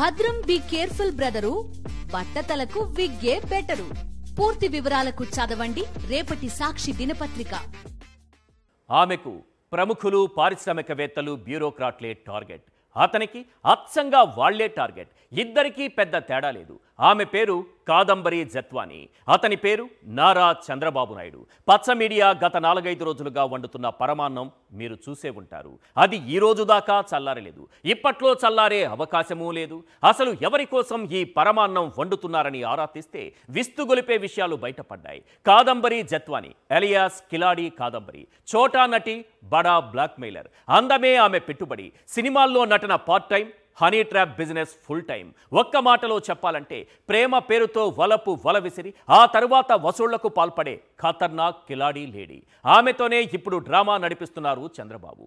భద్రం be careful brother బట్టతలకు విగ్గే బెటరు పూర్తి వివరాలకు చదవండి రేపటి సాక్షి దినపత్రిక ఆమెకు ప్రముఖులు పారిశ్రామికవేత్తలు బ్యూరోక్రాట్లే టార్గెట్ అతనికి అచ్చంగా వాళ్లే టార్గెట్ ఇద్దరికీ పెద్ద తేడా లేదు ఆమె పేరు కాదంబరి జత్వాని అతని పేరు నారా చంద్రబాబు నాయుడు పచ్చ మీడియా గత నాలుగైదు రోజులుగా వండుతున్న పరమాన్నం మీరు చూసే ఉంటారు అది ఈ రోజు దాకా చల్లారలేదు ఇప్పట్లో చల్లారే అవకాశమూ లేదు అసలు ఎవరి కోసం ఈ పరమాన్నం వండుతున్నారని ఆరా తీస్తే విస్తుగొలిపే విషయాలు బయటపడ్డాయి కాదంబరి జత్వాని ఎలియాస్ కిలాడి కాదంబరి చోటా నటి బడా బ్లాక్మెయిలర్ అందమే ఆమె పెట్టుబడి సినిమాల్లో నటన part time honey trap business full time ఒక్క మాటలో చెప్పాలంటే ప్రేమ పేరుతో వలపు వల విసిరి ఆ తరువాత వసూళ్లకు పాల్పడే ఖతర్నాక్ కిలాడీ లేడీ ఆమెతోనే ఇప్పుడు డ్రామా నడిపిస్తున్నారు చంద్రబాబు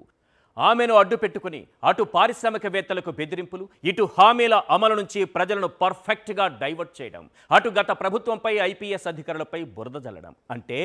ఆమెను అడ్డు పెట్టుకుని అటు పారిశ్రామికవేత్తలకు బెదిరింపులు ఇటు హామీల అమలు నుంచి ప్రజలను పర్ఫెక్ట్గా డైవర్ట్ చేయడం అటు గత ప్రభుత్వంపై ఐపీఎస్ అధికారులపై బురద జల్లడం అంటే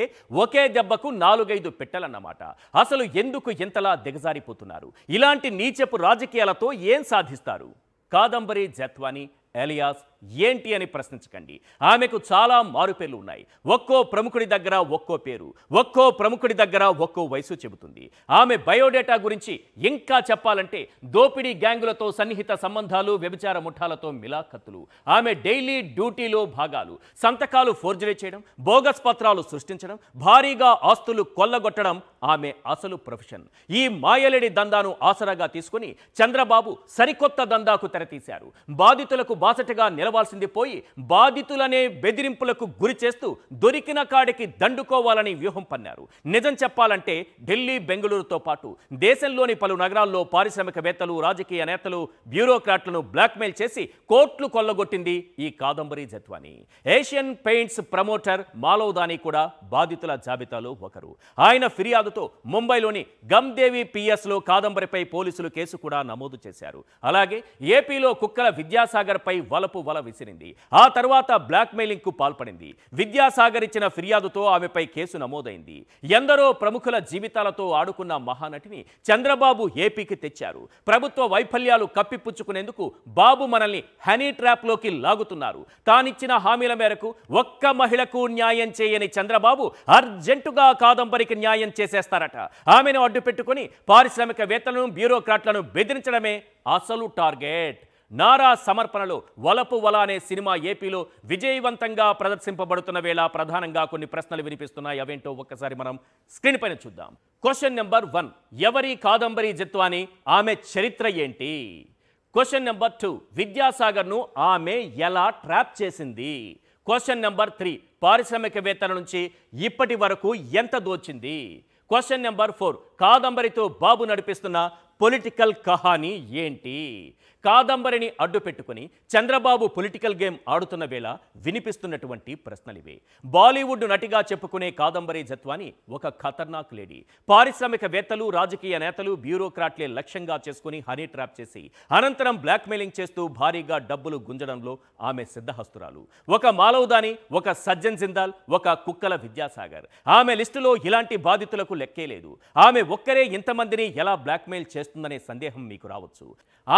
ఒకే దెబ్బకు నాలుగైదు పెట్టాలన్నమాట అసలు ఎందుకు ఇంతలా దిగజారిపోతున్నారు ఇలాంటి నీచపు రాజకీయాలతో ఏం సాధిస్తారు కాదంబరి జత్వాని ఎలియాస్ ఏంటి అని ప్రశ్నించకండి ఆమెకు చాలా మారుపేర్లు ఉన్నాయి ఒక్కో ప్రముఖుడి దగ్గర ఒక్కో పేరు ఒక్కో ప్రముఖుడి దగ్గర ఒక్కో వయసు చెబుతుంది ఆమె బయోడేటా గురించి ఇంకా చెప్పాలంటే దోపిడీ గ్యాంగులతో సన్నిహిత సంబంధాలు వ్యభిచార ముఠాలతో మిలాఖత్తులు ఆమె డైలీ డ్యూటీలో భాగాలు సంతకాలు ఫోర్జరీ చేయడం బోగస్ పత్రాలు సృష్టించడం భారీగా ఆస్తులు కొల్లగొట్టడం ఆమె అసలు ప్రొఫెషన్ ఈ మాయలేడి దందాను ఆసరాగా తీసుకుని చంద్రబాబు సరికొత్త దందాకు తెరతీశారు బాధితులకు బాసటగా నిల గెలవాల్సింది పోయి బాధితులనే బెదిరింపులకు గురి చేస్తూ దొరికిన కాడికి దండుకోవాలని వ్యూహం పన్నారు నిజం చెప్పాలంటే ఢిల్లీ బెంగళూరుతో పాటు దేశంలోని పలు నగరాల్లో పారిశ్రామికవేత్తలు రాజకీయ నేతలు బ్యూరోక్రాట్లను బ్లాక్మెయిల్ చేసి కోట్లు కొల్లగొట్టింది ఈ Kadambari Jethwani Asian Paints promoter మాలోదాని దాని కూడా బాధితుల జాబితాలో ఒకరు ఆయన ఫిర్యాదుతో ముంబైలోని గమ్దేవి పిఎస్లో కాదంబరిపై పోలీసులు కేసు కూడా నమోదు చేశారు అలాగే ఏపీలో కుక్కల విద్యాసాగర్పై వలపు వల వల విసిరింది ఆ తర్వాత కు పాల్పడింది విద్యాసాగర్ ఇచ్చిన ఫిర్యాదుతో ఆమెపై కేసు నమోదైంది ఎందరో ప్రముఖుల జీవితాలతో ఆడుకున్న మహానటిని చంద్రబాబు ఏపీకి తెచ్చారు ప్రభుత్వ వైఫల్యాలు కప్పిపుచ్చుకునేందుకు బాబు మనల్ని హనీ లోకి లాగుతున్నారు తానిచ్చిన హామీల మేరకు ఒక్క మహిళకు న్యాయం చేయని చంద్రబాబు అర్జెంటుగా కాదంబరికి న్యాయం చేసేస్తారట ఆమెను అడ్డుపెట్టుకుని పారిశ్రామికవేత్తలను బ్యూరోక్రాట్లను బెదిరించడమే అసలు టార్గెట్ నారా సమర్పణలు వలపు వల అనే సినిమా ఏపీలో విజయవంతంగా ప్రదర్శింపబడుతున్న వేళ ప్రధానంగా కొన్ని ప్రశ్నలు వినిపిస్తున్నాయి అవేంటో ఒక్కసారి మనం స్క్రీన్ పైన చూద్దాం క్వశ్చన్ నెంబర్ వన్ ఎవరి కాదంబరి జత్వాని ఆమె చరిత్ర ఏంటి క్వశ్చన్ నెంబర్ టూ విద్యాసాగర్ను ఆమె ఎలా ట్రాప్ చేసింది క్వశ్చన్ నెంబర్ త్రీ పారిశ్రామికవేత్తల నుంచి ఇప్పటి వరకు ఎంత దోచింది క్వశ్చన్ నెంబర్ ఫోర్ కాదంబరితో బాబు నడిపిస్తున్న పొలిటికల్ కహాని ఏంటి కాదంబరిని అడ్డు పెట్టుకుని చంద్రబాబు పొలిటికల్ గేమ్ ఆడుతున్న వేళ వినిపిస్తున్నటువంటి ప్రశ్నలివే బాలీవుడ్ నటిగా చెప్పుకునే కాదంబరి జత్వాని ఒక ఖతర్నాక్ లేడీ పారిశ్రామికవేత్తలు రాజకీయ నేతలు బ్యూరోక్రాట్లే లక్ష్యంగా చేసుకుని హనీ ట్రాప్ చేసి అనంతరం బ్లాక్మెయిలింగ్ చేస్తూ భారీగా డబ్బులు గుంజడంలో ఆమె సిద్ధహస్తురాలు ఒక మాలవదాని ఒక సజ్జన్ జిందాల్ ఒక కుక్కల విద్యాసాగర్ ఆమె లిస్టులో ఇలాంటి బాధితులకు లెక్కే లేదు ఆమె ఒక్కరే ఇంతమందిని ఎలా బ్లాక్మెయిల్ చేస్తారు చేస్తుందనే సందేహం మీకు రావచ్చు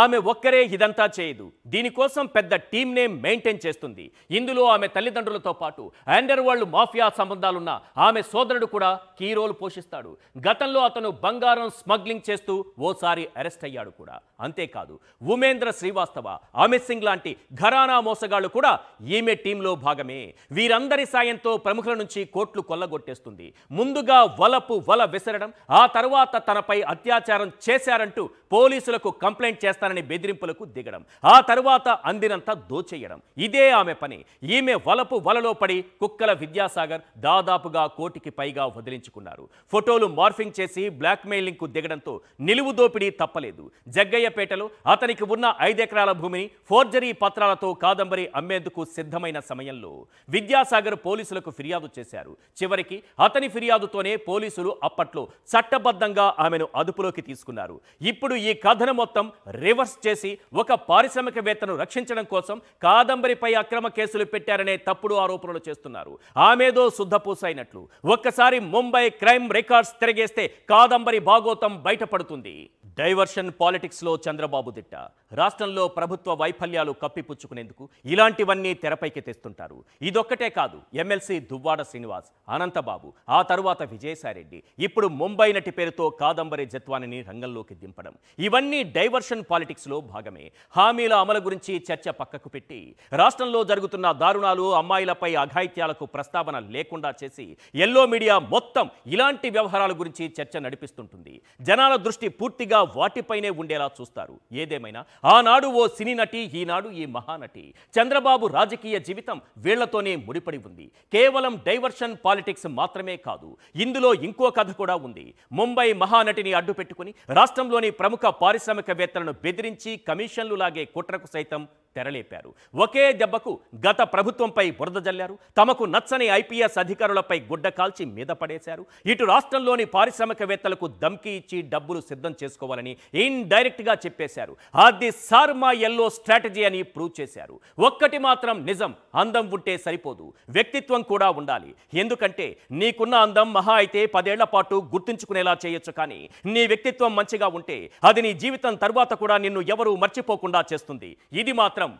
ఆమె ఒక్కరే ఇదంతా చేయదు దీనికోసం పెద్ద టీంనే మెయింటైన్ చేస్తుంది ఇందులో ఆమె తల్లిదండ్రులతో పాటు అండర్ వరల్డ్ మాఫియా సంబంధాలున్న ఆమె సోదరుడు కూడా కీ రోల్ పోషిస్తాడు గతంలో అతను బంగారం స్మగ్లింగ్ చేస్తూ ఓసారి అరెస్ట్ అయ్యాడు కూడా అంతేకాదు ఉమేంద్ర శ్రీవాస్తవ అమిత్ సింగ్ లాంటి ఘరానా మోసగాళ్లు కూడా ఈమె టీంలో భాగమే వీరందరి సాయంతో ప్రముఖుల నుంచి కోట్లు కొల్లగొట్టేస్తుంది ముందుగా వలపు వల విసరడం ఆ తర్వాత తనపై అత్యాచారం చేశారు చేశారంటూ పోలీసులకు కంప్లైంట్ చేస్తానని బెదిరింపులకు దిగడం ఆ తరువాత అందినంత దోచేయడం ఇదే ఆమె పని ఈమె వలపు వలలో పడి కుక్కల విద్యాసాగర్ దాదాపుగా కోటికి పైగా వదిలించుకున్నారు ఫోటోలు మార్ఫింగ్ చేసి బ్లాక్మెయిలింగ్కు దిగడంతో నిలువు దోపిడీ తప్పలేదు జగ్గయ్యపేటలో అతనికి ఉన్న ఐదెకరాల భూమిని ఫోర్జరీ పత్రాలతో కాదంబరి అమ్మేందుకు సిద్ధమైన సమయంలో విద్యాసాగర్ పోలీసులకు ఫిర్యాదు చేశారు చివరికి అతని ఫిర్యాదుతోనే పోలీసులు అప్పట్లో చట్టబద్ధంగా ఆమెను అదుపులోకి తీసుకున్నారు ఇప్పుడు ఈ కథను మొత్తం రివర్స్ చేసి ఒక పారిశ్రామికవేత్తను రక్షించడం కోసం కాదంబరిపై అక్రమ కేసులు పెట్టారనే తప్పుడు ఆరోపణలు చేస్తున్నారు ఆమెదో శుద్ధపూసైనట్లు ఒక్కసారి ముంబై క్రైమ్ రికార్డ్స్ తిరగేస్తే కాదంబరి భాగోతం బయటపడుతుంది డైవర్షన్ పాలిటిక్స్లో చంద్రబాబు దిట్ట రాష్ట్రంలో ప్రభుత్వ వైఫల్యాలు కప్పిపుచ్చుకునేందుకు ఇలాంటివన్నీ తెరపైకి తెస్తుంటారు ఇదొక్కటే కాదు ఎమ్మెల్సీ దువ్వాడ శ్రీనివాస్ అనంతబాబు ఆ తరువాత విజయసాయిరెడ్డి ఇప్పుడు ముంబై నటి పేరుతో కాదంబరి జత్వానిని రంగంలోకి దింపడం ఇవన్నీ డైవర్షన్ పాలిటిక్స్లో భాగమే హామీల అమలు గురించి చర్చ పక్కకు పెట్టి రాష్ట్రంలో జరుగుతున్న దారుణాలు అమ్మాయిలపై అఘాయిత్యాలకు ప్రస్తావన లేకుండా చేసి ఎల్లో మీడియా మొత్తం ఇలాంటి వ్యవహారాల గురించి చర్చ నడిపిస్తుంటుంది జనాల దృష్టి పూర్తిగా కూడా వాటిపైనే ఉండేలా చూస్తారు ఏదేమైనా ఆనాడు ఓ సినీ నటి ఈనాడు ఈ మహానటి చంద్రబాబు రాజకీయ జీవితం వీళ్లతోనే ముడిపడి ఉంది కేవలం డైవర్షన్ పాలిటిక్స్ మాత్రమే కాదు ఇందులో ఇంకో కథ కూడా ఉంది ముంబై మహానటిని అడ్డుపెట్టుకుని రాష్ట్రంలోని ప్రముఖ పారిశ్రామికవేత్తలను బెదిరించి కమిషన్లు లాగే కుట్రకు సైతం తెరలేపారు ఒకే దెబ్బకు గత ప్రభుత్వంపై బురద జల్లారు తమకు నచ్చని ఐపీఎస్ అధికారులపై గుడ్డ కాల్చి మీద పడేశారు ఇటు రాష్ట్రంలోని పారిశ్రామికవేత్తలకు ధమ్కీ ఇచ్చి డబ్బులు సిద్ధం చేసుకోవాలి చేసుకోవాలని ఇండైరెక్ట్గా చెప్పేశారు అది సార్ మా ఎల్లో స్ట్రాటజీ అని ప్రూవ్ చేశారు ఒక్కటి మాత్రం నిజం అందం ఉంటే సరిపోదు వ్యక్తిత్వం కూడా ఉండాలి ఎందుకంటే నీకున్న అందం మహా అయితే పదేళ్ల పాటు గుర్తుంచుకునేలా చేయొచ్చు కానీ నీ వ్యక్తిత్వం మంచిగా ఉంటే అది నీ జీవితం తర్వాత కూడా నిన్ను ఎవరూ మర్చిపోకుండా చేస్తుంది ఇది మాత్రం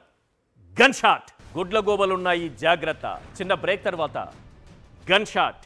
గన్షాట్ షాట్ గుడ్ల గోబలున్నాయి జాగ్రత్త చిన్న బ్రేక్ తర్వాత గన్షాట్